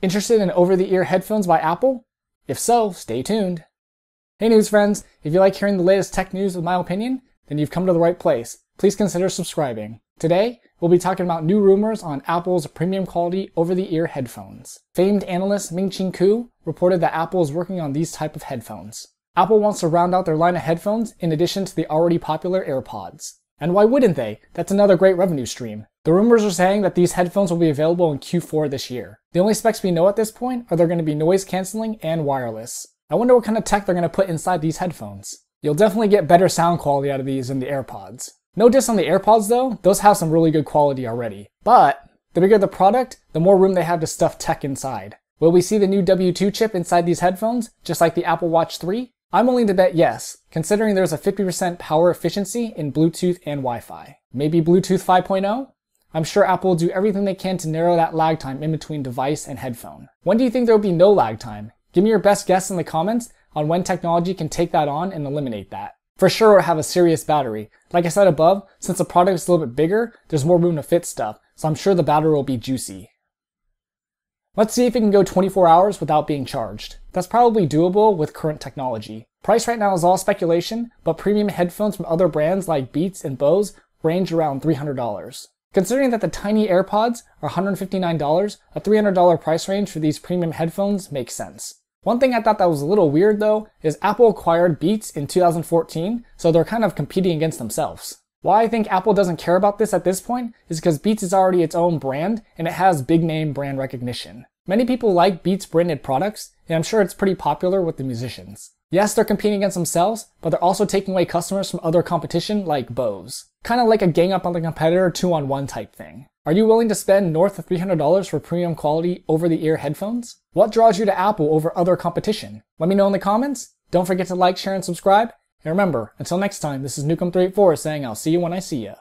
Interested in over-the-ear headphones by Apple? If so, stay tuned. Hey news friends, if you like hearing the latest tech news with my opinion, then you've come to the right place. Please consider subscribing. Today, we'll be talking about new rumors on Apple's premium quality over-the-ear headphones. Famed analyst Ming-Ching Ku reported that Apple is working on these type of headphones. Apple wants to round out their line of headphones in addition to the already popular AirPods. And why wouldn't they? That's another great revenue stream. The rumors are saying that these headphones will be available in Q4 this year. The only specs we know at this point are they're going to be noise canceling and wireless. I wonder what kind of tech they're going to put inside these headphones. You'll definitely get better sound quality out of these than the AirPods. No diss on the AirPods though, those have some really good quality already. But the bigger the product, the more room they have to stuff tech inside. Will we see the new W2 chip inside these headphones, just like the Apple Watch 3? I'm willing to bet yes, considering there's a 50% power efficiency in Bluetooth and Wi-Fi. Maybe Bluetooth 5.0? I'm sure Apple will do everything they can to narrow that lag time in between device and headphone. When do you think there will be no lag time? Give me your best guess in the comments on when technology can take that on and eliminate that. For sure it'll have a serious battery. Like I said above, since the product is a little bit bigger, there's more room to fit stuff, so I'm sure the battery will be juicy. Let's see if it can go 24 hours without being charged. That's probably doable with current technology. Price right now is all speculation, but premium headphones from other brands like Beats and Bose range around $300. Considering that the tiny AirPods are $159, a $300 price range for these premium headphones makes sense. One thing I thought that was a little weird though is Apple acquired Beats in 2014, so they're kind of competing against themselves. Why I think Apple doesn't care about this at this point is because Beats is already its own brand and it has big name brand recognition. Many people like Beats branded products, and I'm sure it's pretty popular with the musicians. Yes, they're competing against themselves, but they're also taking away customers from other competition like Bose. Kinda like a gang up on the competitor two on one type thing. Are you willing to spend north of $300 for premium quality over the ear headphones? What draws you to Apple over other competition? Let me know in the comments. Don't forget to like, share, and subscribe, and remember, until next time, this is Newcomb384 saying I'll see you when I see ya.